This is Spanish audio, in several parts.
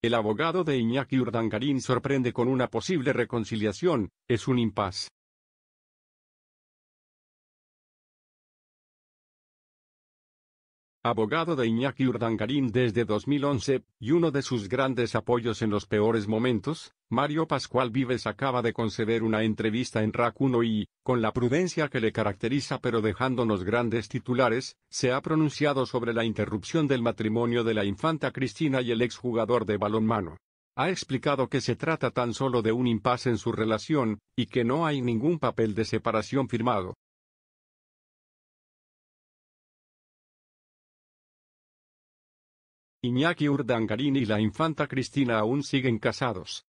El abogado de Iñaki Urdangarín sorprende con una posible reconciliación, es un impas. abogado de Iñaki Urdangarín desde 2011, y uno de sus grandes apoyos en los peores momentos, Mario Pascual Vives acaba de conceder una entrevista en RAC 1 y, con la prudencia que le caracteriza pero dejándonos grandes titulares, se ha pronunciado sobre la interrupción del matrimonio de la infanta Cristina y el exjugador de balonmano ha explicado que se trata tan solo de un impasse en su relación, y que no hay ningún papel de separación firmado. Iñaki Urdangarín y la infanta Cristina aún siguen casados.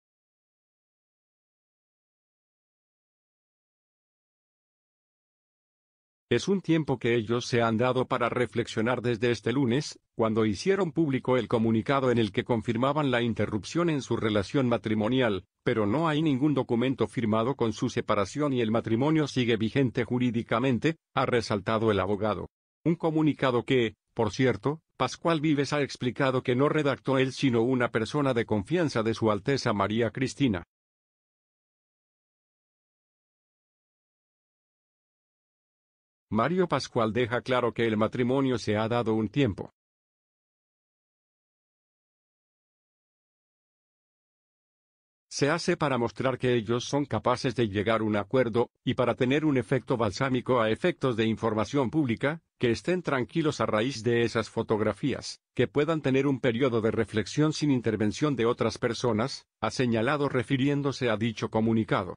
Es un tiempo que ellos se han dado para reflexionar desde este lunes, cuando hicieron público el comunicado en el que confirmaban la interrupción en su relación matrimonial, pero no hay ningún documento firmado con su separación y el matrimonio sigue vigente jurídicamente, ha resaltado el abogado. Un comunicado que, por cierto, Pascual Vives ha explicado que no redactó él sino una persona de confianza de Su Alteza María Cristina. Mario Pascual deja claro que el matrimonio se ha dado un tiempo. se hace para mostrar que ellos son capaces de llegar a un acuerdo, y para tener un efecto balsámico a efectos de información pública, que estén tranquilos a raíz de esas fotografías, que puedan tener un periodo de reflexión sin intervención de otras personas, ha señalado refiriéndose a dicho comunicado.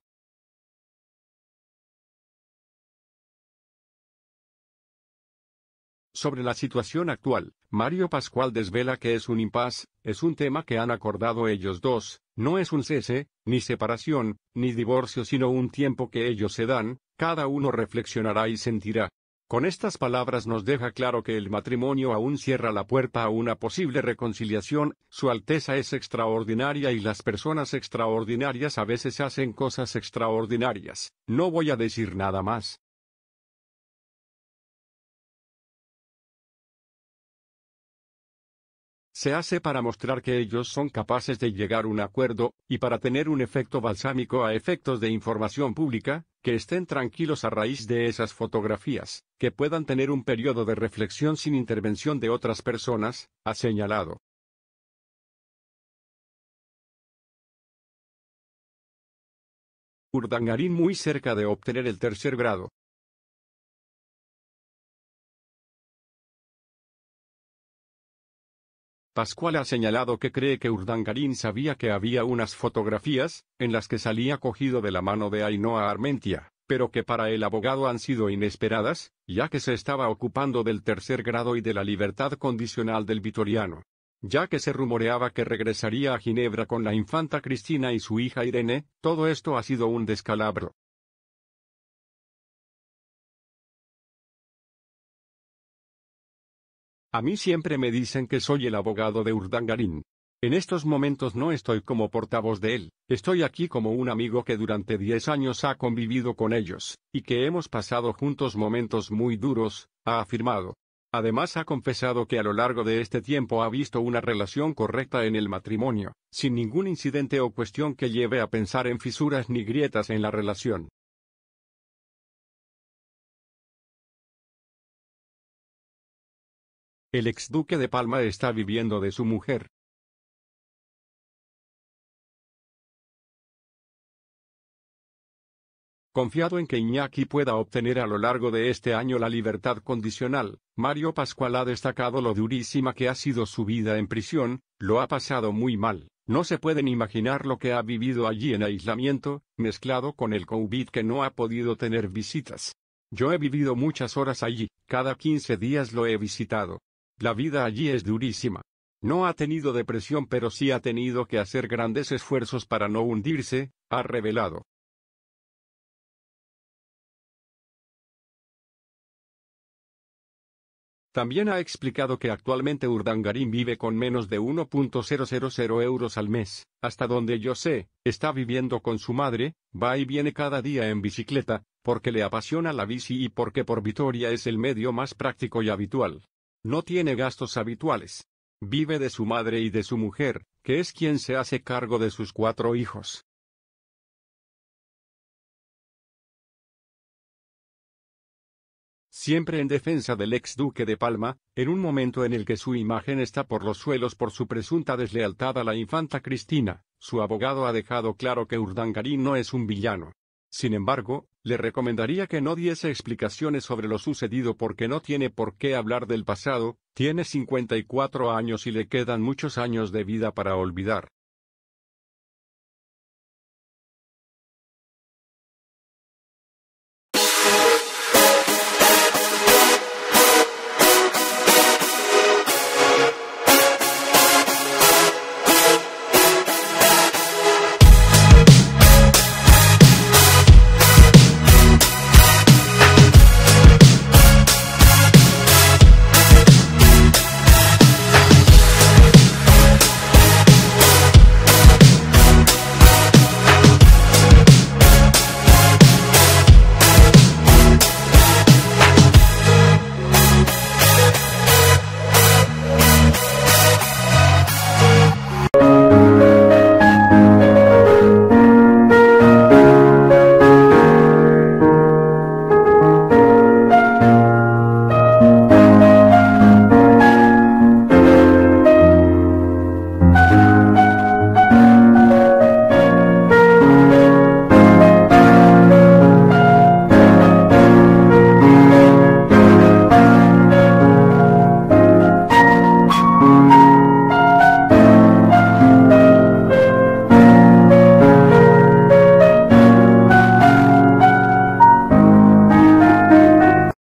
Sobre la situación actual, Mario Pascual desvela que es un impas, es un tema que han acordado ellos dos, no es un cese, ni separación, ni divorcio, sino un tiempo que ellos se dan, cada uno reflexionará y sentirá. Con estas palabras nos deja claro que el matrimonio aún cierra la puerta a una posible reconciliación, Su Alteza es extraordinaria y las personas extraordinarias a veces hacen cosas extraordinarias. No voy a decir nada más. se hace para mostrar que ellos son capaces de llegar a un acuerdo, y para tener un efecto balsámico a efectos de información pública, que estén tranquilos a raíz de esas fotografías, que puedan tener un periodo de reflexión sin intervención de otras personas, ha señalado. Urdangarín muy cerca de obtener el tercer grado. Pascual ha señalado que cree que Urdangarín sabía que había unas fotografías, en las que salía cogido de la mano de Ainhoa Armentia, pero que para el abogado han sido inesperadas, ya que se estaba ocupando del tercer grado y de la libertad condicional del vitoriano. Ya que se rumoreaba que regresaría a Ginebra con la infanta Cristina y su hija Irene, todo esto ha sido un descalabro. A mí siempre me dicen que soy el abogado de Urdangarín. En estos momentos no estoy como portavoz de él, estoy aquí como un amigo que durante diez años ha convivido con ellos, y que hemos pasado juntos momentos muy duros, ha afirmado. Además ha confesado que a lo largo de este tiempo ha visto una relación correcta en el matrimonio, sin ningún incidente o cuestión que lleve a pensar en fisuras ni grietas en la relación. El exduque de Palma está viviendo de su mujer. Confiado en que Iñaki pueda obtener a lo largo de este año la libertad condicional, Mario Pascual ha destacado lo durísima que ha sido su vida en prisión, lo ha pasado muy mal, no se pueden imaginar lo que ha vivido allí en aislamiento, mezclado con el COVID que no ha podido tener visitas. Yo he vivido muchas horas allí, cada 15 días lo he visitado, la vida allí es durísima. No ha tenido depresión pero sí ha tenido que hacer grandes esfuerzos para no hundirse, ha revelado. También ha explicado que actualmente Urdangarín vive con menos de 1.000 euros al mes, hasta donde yo sé, está viviendo con su madre, va y viene cada día en bicicleta, porque le apasiona la bici y porque por Vitoria es el medio más práctico y habitual. No tiene gastos habituales. Vive de su madre y de su mujer, que es quien se hace cargo de sus cuatro hijos. siempre en defensa del ex duque de Palma, en un momento en el que su imagen está por los suelos por su presunta deslealtad a la infanta Cristina, su abogado ha dejado claro que Urdangarín no es un villano. Sin embargo, le recomendaría que no diese explicaciones sobre lo sucedido porque no tiene por qué hablar del pasado, tiene 54 años y le quedan muchos años de vida para olvidar.